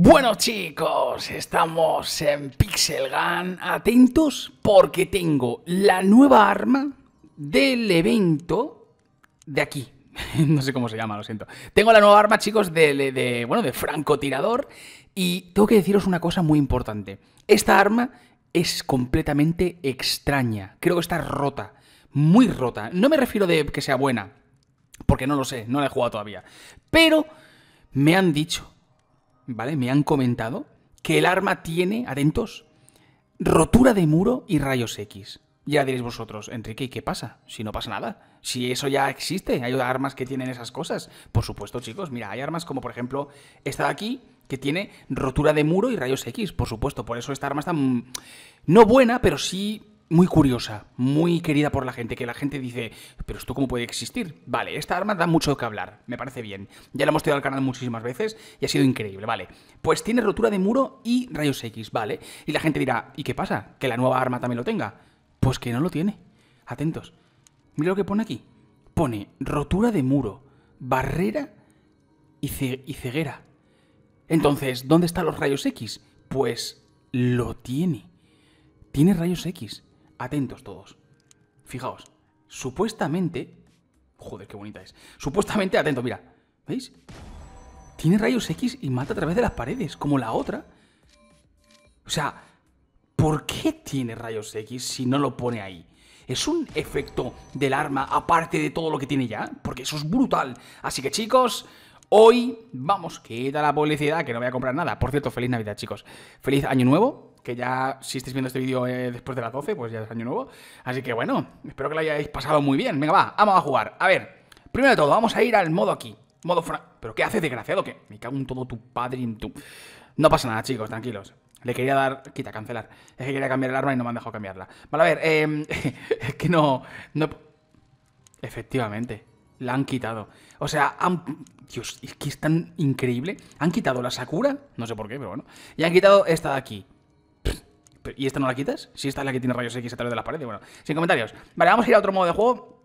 Bueno chicos, estamos en Pixel Gun. Atentos porque tengo la nueva arma del evento de aquí. no sé cómo se llama, lo siento. Tengo la nueva arma, chicos, de, bueno, de francotirador. Y tengo que deciros una cosa muy importante. Esta arma es completamente extraña. Creo que está rota. Muy rota. No me refiero de que sea buena. Porque no lo sé, no la he jugado todavía. Pero me han dicho ¿vale? Me han comentado que el arma tiene, atentos, rotura de muro y rayos X. Ya diréis vosotros, Enrique, ¿y qué pasa? Si no pasa nada, si eso ya existe, hay armas que tienen esas cosas. Por supuesto, chicos, mira, hay armas como por ejemplo esta de aquí, que tiene rotura de muro y rayos X, por supuesto. Por eso esta arma está mm, no buena, pero sí muy curiosa, muy querida por la gente, que la gente dice, pero esto cómo puede existir. Vale, esta arma da mucho que hablar, me parece bien. Ya la hemos tenido al canal muchísimas veces y ha sido increíble, vale. Pues tiene rotura de muro y rayos X, vale. Y la gente dirá, ¿y qué pasa? ¿Que la nueva arma también lo tenga? Pues que no lo tiene. Atentos. Mira lo que pone aquí. Pone rotura de muro, barrera y, y ceguera. Entonces, ¿dónde están los rayos X? Pues lo tiene. Tiene rayos X atentos todos. Fijaos, supuestamente... Joder, qué bonita es. Supuestamente, atento, mira. ¿Veis? Tiene rayos X y mata a través de las paredes, como la otra. O sea, ¿por qué tiene rayos X si no lo pone ahí? ¿Es un efecto del arma aparte de todo lo que tiene ya? Porque eso es brutal. Así que chicos, hoy vamos, quita la publicidad, que no voy a comprar nada. Por cierto, feliz Navidad chicos. Feliz año nuevo que ya si estáis viendo este vídeo eh, después de las 12, pues ya es año nuevo. Así que bueno, espero que lo hayáis pasado muy bien. Venga, va, vamos a jugar. A ver, primero de todo, vamos a ir al modo aquí. Modo fra... ¿Pero qué hace desgraciado? Que me cago en todo tu padre y en No pasa nada, chicos, tranquilos. Le quería dar... Quita, cancelar. Es que quería cambiar el arma y no me han dejado cambiarla. Vale, a ver, em, es que no... no... Efectivamente, la han quitado. O sea, han... Dios, es que es tan increíble. Han quitado la Sakura, no sé por qué, pero bueno. Y han quitado esta de aquí. ¿Y esta no la quitas? Si esta es la que tiene rayos X a través de las paredes. Bueno, sin comentarios. Vale, vamos a ir a otro modo de juego.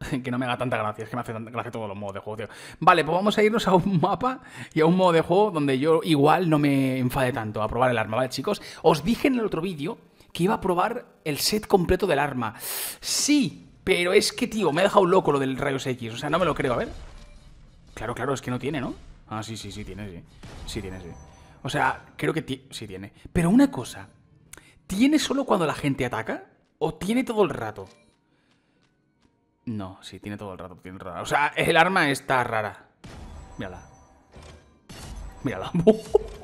que no me haga tanta gracia, es que me hace gracia todos los modos de juego, tío. Vale, pues vamos a irnos a un mapa y a un modo de juego donde yo igual no me enfade tanto a probar el arma, ¿vale, chicos? Os dije en el otro vídeo que iba a probar el set completo del arma. Sí, pero es que, tío, me ha dejado loco lo del rayos X. O sea, no me lo creo, a ver. Claro, claro, es que no tiene, ¿no? Ah, sí, sí, sí, tiene, sí. Sí, tiene, sí. O sea, creo que sí tiene. Pero una cosa, ¿tiene solo cuando la gente ataca? ¿O tiene todo el rato? No, sí, tiene todo el rato, tiene O sea, el arma está rara. Mírala. Mírala.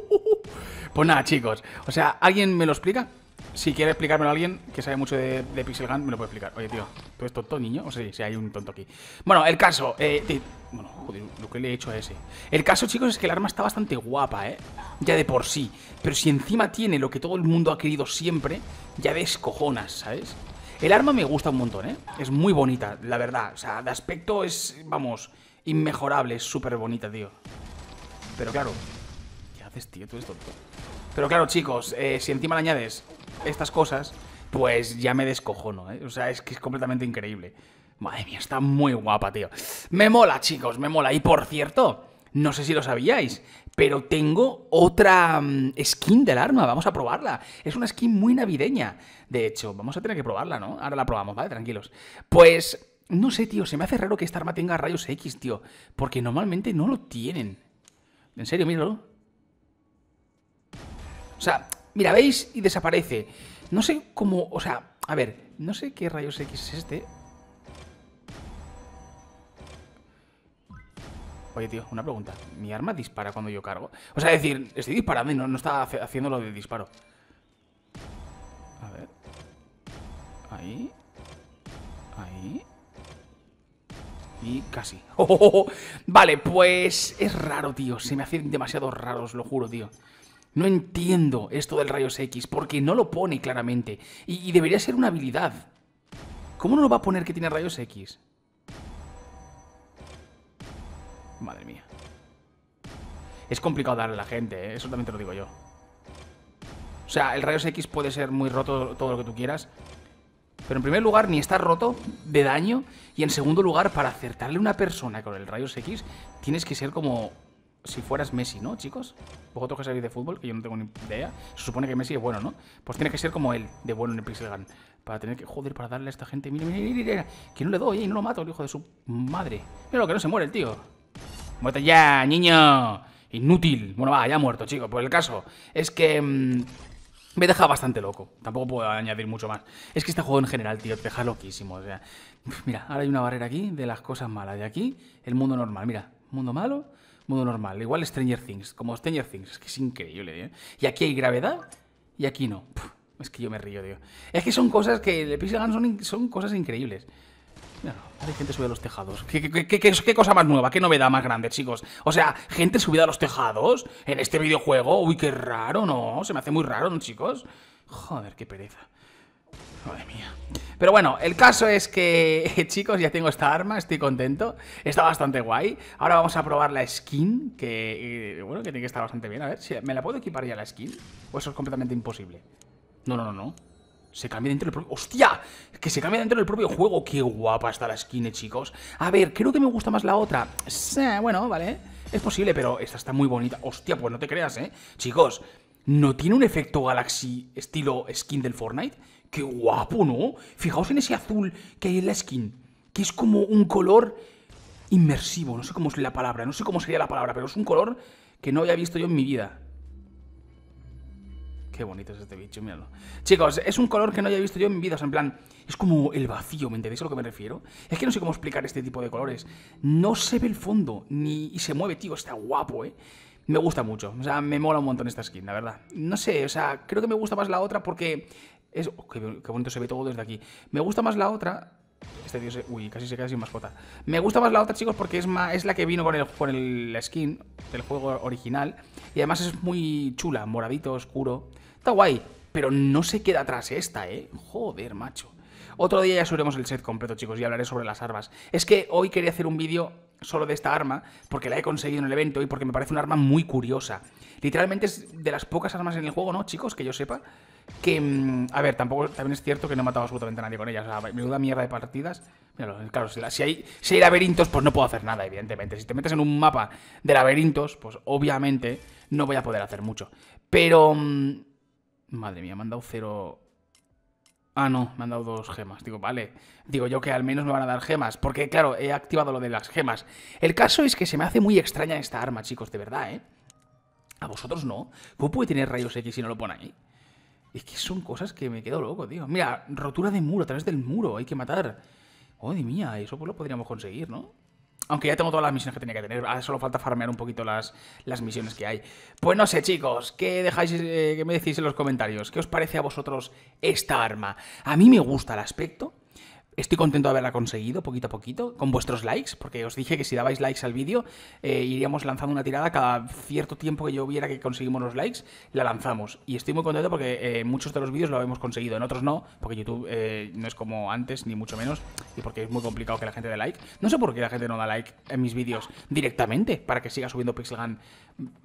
pues nada, chicos. O sea, ¿alguien me lo explica? si quiere explicármelo a alguien que sabe mucho de, Pixel Gun, me lo puede explicar. Oye, tío, ¿tú eres tonto, niño? O sea, si hay un tonto aquí. Bueno, el caso. Eh, bueno, joder, lo que le he hecho a ese. El caso, chicos, es que el arma está bastante guapa, ¿eh? Ya de por sí. Pero si encima tiene lo que todo el mundo ha querido siempre, ya escojonas, ¿sabes? El arma me gusta un montón, ¿eh? Es muy bonita, la verdad. O sea, de aspecto es, vamos, inmejorable. Es súper bonita, tío. Pero claro, ¿qué haces, tío? Tú eres tonto. Pero claro, chicos, eh, si encima le añades estas cosas, pues ya me descojono, ¿eh? O sea, es que es completamente increíble. Madre mía, está muy guapa, tío. Me mola, chicos, me mola. Y por cierto, no sé si lo sabíais, pero tengo otra mm, skin del arma. Vamos a probarla. Es una skin muy navideña. De hecho, vamos a tener que probarla, ¿no? Ahora la probamos, ¿vale? Tranquilos. Pues, no sé, tío, se me hace raro que esta arma tenga rayos X, tío. Porque normalmente no lo tienen. En serio, míralo. O sea, mira, veis y desaparece. No sé cómo, o sea, a ver, no sé qué rayos X es este. Oye, tío, una pregunta. ¿Mi arma dispara cuando yo cargo? O sea, es decir, estoy disparando y no, está haciendo lo de disparo. A ver. Ahí. Ahí. Y casi. Vale, pues es raro, tío. Se me hacen demasiado raros, lo juro, tío. No entiendo esto del rayos X, porque no lo pone claramente. Y, debería ser una habilidad. ¿Cómo no lo va a poner que tiene rayos X? Madre mía. Es complicado darle a la gente, ¿eh? eso también te lo digo yo. O sea, el rayos X puede ser muy roto todo lo que tú quieras. Pero en primer lugar, ni está roto de daño. Y en segundo lugar, para acertarle a una persona con el rayos X, tienes que ser como si fueras Messi, ¿no, chicos? Vosotros que sabéis de fútbol, que yo no tengo ni idea. Se supone que Messi es bueno, ¿no? Pues tiene que ser como él, de bueno en el Pixel Gun. Para tener que, joder, para darle a esta gente. Mira, mira, mira, mira. Que no le doy, ¿eh? y no lo mato, el hijo de su madre. Mira lo que no se muere el tío. Muerto ya, niño. Inútil. Bueno, va, ya muerto, chicos. Pues por el caso es que... Mm, me deja bastante loco. Tampoco puedo añadir mucho más. Es que este juego en general, tío, te deja loquísimo. O sea, mira, ahora hay una barrera aquí de las cosas malas. De aquí, el mundo normal. Mira, mundo malo Mundo normal. Igual Stranger Things, como Stranger Things, es que es increíble, ¿eh? Y aquí hay gravedad y aquí no. es que yo me río, tío. Es que son cosas que le Pixel son, son cosas increíbles. Mira, hay gente subida a los tejados. ¿Qué qué, qué, cosa más nueva? ¿Qué novedad más grande, chicos? O sea, gente subida a los tejados en este videojuego. Uy, qué raro, ¿no? Se me hace muy raro, ¿no, chicos? Joder, qué pereza. Madre mía. Pero bueno, el caso es que, chicos, ya tengo esta arma, estoy contento. Está bastante guay. Ahora vamos a probar la skin, que, eh, bueno, que tiene que estar bastante bien. A ver, si ¿me la puedo equipar ya la skin? ¿O eso es completamente imposible? No, no, no, no. Se cambia dentro del propio... ¡Hostia! Que se cambia dentro del propio juego. ¡Qué guapa está la skin, eh, chicos! A ver, creo que me gusta más la otra. Sí, bueno, vale. Es posible, pero esta está muy bonita. ¡Hostia! Pues no te creas, ¿eh? Chicos, ¿no tiene un efecto Galaxy estilo skin del Fortnite? Qué guapo, ¿no? Fijaos en ese azul que hay en la skin, que es como un color inmersivo, no sé cómo es la palabra, no sé cómo sería la palabra, pero es un color que no había visto yo en mi vida. Qué bonito es este bicho, míralo. Chicos, es un color que no había visto yo en mi vida. O sea, en plan, es como el vacío, ¿me entendéis a lo que me refiero? Es que no sé cómo explicar este tipo de colores. No se ve el fondo, ni se mueve, tío. Está guapo, ¿eh? Me gusta mucho. O sea, me mola un montón esta skin, la verdad. No sé, o sea, creo que me gusta más la otra porque es, oh, qué, bonito se ve todo desde aquí. Me gusta más la otra. Este tío Uy, casi se queda sin mascota. Me gusta más la otra, chicos, porque es, es la que vino con el, con el skin del juego original. Y además es muy chula, moradito, oscuro. Está guay, pero no se queda atrás esta, ¿eh? Joder, macho. Otro día ya subiremos el set completo, chicos, y hablaré sobre las armas. Es que hoy quería hacer un vídeo solo de esta arma, porque la he conseguido en el evento y porque me parece una arma muy curiosa. Literalmente es de las pocas armas en el juego, ¿no, chicos? Que yo sepa. Que, mm, a ver, tampoco, también es cierto que no he matado absolutamente a nadie con ella. O sea, menuda mierda de partidas. claro, si, hay, si hay laberintos, pues no puedo hacer nada, evidentemente. Si te metes en un mapa de laberintos, pues obviamente no voy a poder hacer mucho. Pero... Mm, madre mía, me han dado cero... Ah, no, me han dado dos gemas. Digo, vale. Digo yo que al menos me van a dar gemas. Porque, claro, he activado lo de las gemas. El caso es que se me hace muy extraña esta arma, chicos, de verdad, ¿eh? A vosotros no. ¿Cómo puede tener rayos X si no lo pone ahí? Es que son cosas que me quedo loco, tío. Mira, rotura de muro, a través del muro, hay que matar. Oh, mía, eso pues lo podríamos conseguir, ¿no? Aunque ya tengo todas las misiones que tenía que tener, ahora solo falta farmear un poquito las, las misiones que hay. Pues no sé, chicos, ¿qué dejáis eh, que me decís en los comentarios? ¿Qué os parece a vosotros esta arma? A mí me gusta el aspecto, Estoy contento de haberla conseguido poquito a poquito, con vuestros likes, porque os dije que si dabais likes al vídeo, eh, iríamos lanzando una tirada cada cierto tiempo que yo viera que conseguimos los likes, la lanzamos. Y estoy muy contento porque eh, muchos de los vídeos lo hemos conseguido, en otros no, porque YouTube eh, no es como antes, ni mucho menos, y porque es muy complicado que la gente dé like. No sé por qué la gente no da like en mis vídeos directamente, para que siga subiendo Pixel Gun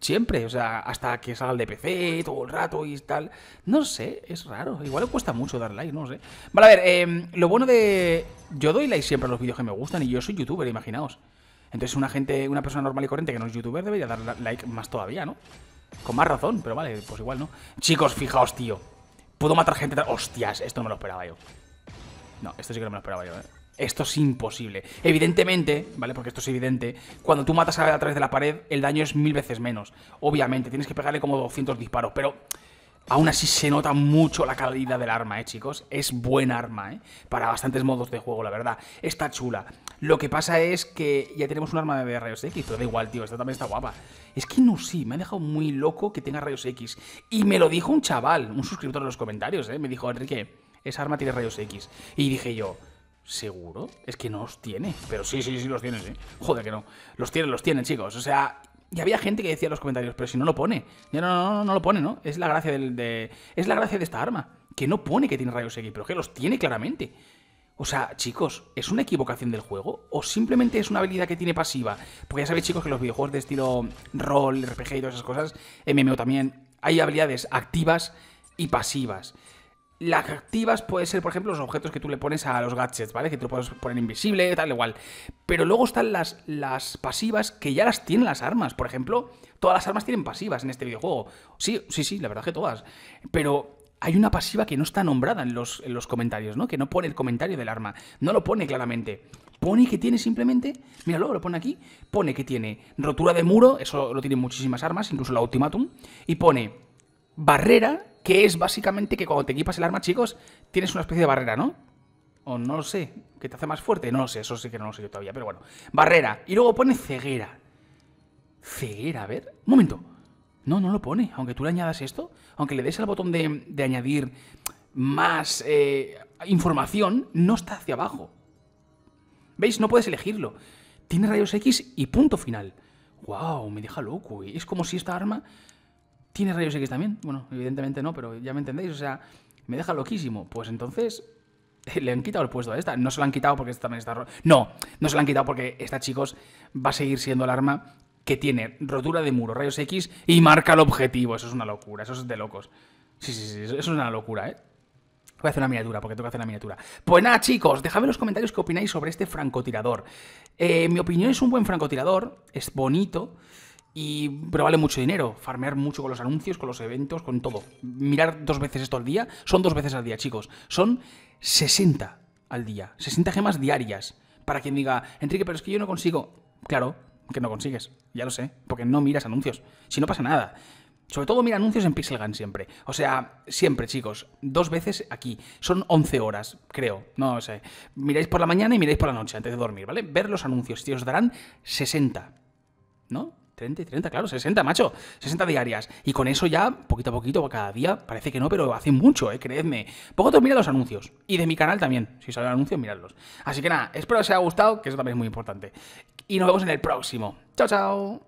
siempre, o sea, hasta que salga el DPC todo el rato y tal. No sé, es raro, igual cuesta mucho dar like, no sé. Vale, a ver, em, lo bueno de yo doy like siempre a los vídeos que me gustan y yo soy youtuber, imaginaos. Entonces una gente, una persona normal y corriente que no es youtuber debería dar like más todavía, ¿no? Con más razón, pero vale, pues igual, ¿no? Chicos, fijaos, tío. Puedo matar gente... Hostias, esto no me lo esperaba yo. No, esto sí que no me lo esperaba yo, ¿eh? Esto es imposible. Evidentemente, ¿vale? Porque esto es evidente. Cuando tú matas a, a través de la pared, el daño es mil veces menos. Obviamente, tienes que pegarle como 200 disparos, pero Aún así se nota mucho la calidad del arma, ¿eh, chicos? Es buen arma, ¿eh? Para bastantes modos de juego, la verdad. Está chula. Lo que pasa es que ya tenemos un arma de rayos X, pero da igual, tío. Esta también está guapa. Es que no sí, me ha dejado muy loco que tenga rayos X. Y me lo dijo un chaval, un suscriptor en los comentarios, ¿eh? Me dijo, Enrique, esa arma tiene rayos X. Y dije yo... ¿Seguro? Es que no los tiene. Pero sí, sí, sí los tiene, ¿eh? Joder que no. Los tienen, los tienen, chicos. O sea, y había gente que decía en los comentarios, pero si no lo pone. No, no, no, no lo pone, ¿no? Es la gracia del, de, es la gracia de esta arma. Que no pone que tiene rayos X, pero que los tiene claramente. O sea, chicos, ¿es una equivocación del juego? ¿O simplemente es una habilidad que tiene pasiva? Porque ya sabéis, chicos, que los videojuegos de estilo rol, RPG y todas esas cosas, MMO también, hay habilidades activas y pasivas las activas puede ser, por ejemplo, los objetos que tú le pones a los gadgets, ¿vale? Que tú puedes poner invisible, tal, igual. Pero luego están las, las pasivas que ya las tienen las armas. Por ejemplo, todas las armas tienen pasivas en este videojuego. Sí, sí, sí, la verdad que todas. Pero hay una pasiva que no está nombrada en los, en los comentarios, ¿no? Que no pone el comentario del arma. No lo pone claramente. Pone que tiene simplemente. Míralo, lo pone aquí. Pone que tiene rotura de muro. Eso lo tienen muchísimas armas, incluso la Ultimatum. Y pone barrera que es básicamente que cuando te equipas el arma, chicos, tienes una especie de barrera, ¿no? O no lo sé, que te hace más fuerte. No lo sé, eso sí que no lo sé yo todavía, pero bueno. Barrera. Y luego pone ceguera. Ceguera, a ver. Un momento. No, no lo pone. Aunque tú le añadas esto, aunque le des al botón de, añadir más eh, información, no está hacia abajo. ¿Veis? No puedes elegirlo. Tiene rayos X y punto final. Guau, Me deja loco. ¿eh? Es como si esta arma ¿Tiene rayos X también? Bueno, evidentemente no, pero ya me entendéis. O sea, me deja loquísimo. Pues entonces, le han quitado el puesto a esta. No se lo han quitado porque esta también está. No, no se lo han quitado porque esta, chicos, va a seguir siendo el arma que tiene rotura de muro, rayos X y marca el objetivo. Eso es una locura, eso es de locos. Sí, sí, sí, eso es una locura, ¿eh? Voy a hacer una miniatura, porque tengo que hacer una miniatura. Pues nada, chicos, dejadme en los comentarios qué opináis sobre este francotirador. Eh, mi opinión es un buen francotirador, es bonito y pero vale mucho dinero. Farmear mucho con los anuncios, con los eventos, con todo. Mirar dos veces esto al día. Son dos veces al día, chicos. Son 60 al día. 60 gemas diarias. Para quien diga, Enrique, pero es que yo no consigo. Claro, que no consigues. Ya lo sé. Porque no miras anuncios. Si no pasa nada. Sobre todo mira anuncios en Pixel Gun siempre. O sea, siempre, chicos. Dos veces aquí. Son 11 horas, creo. No sé. Miráis por la mañana y miráis por la noche antes de dormir, ¿vale? Ver los anuncios. Y os darán 60. ¿No? 30 y 30, claro, 60, macho. 60 diarias. Y con eso ya, poquito a poquito, cada día, parece que no, pero hace mucho, ¿eh? creedme. poco mirad los anuncios. Y de mi canal también. Si salen anuncios, miradlos. Así que nada, espero que os haya gustado, que eso también es muy importante. Y nos vemos en el próximo. Chao, chao.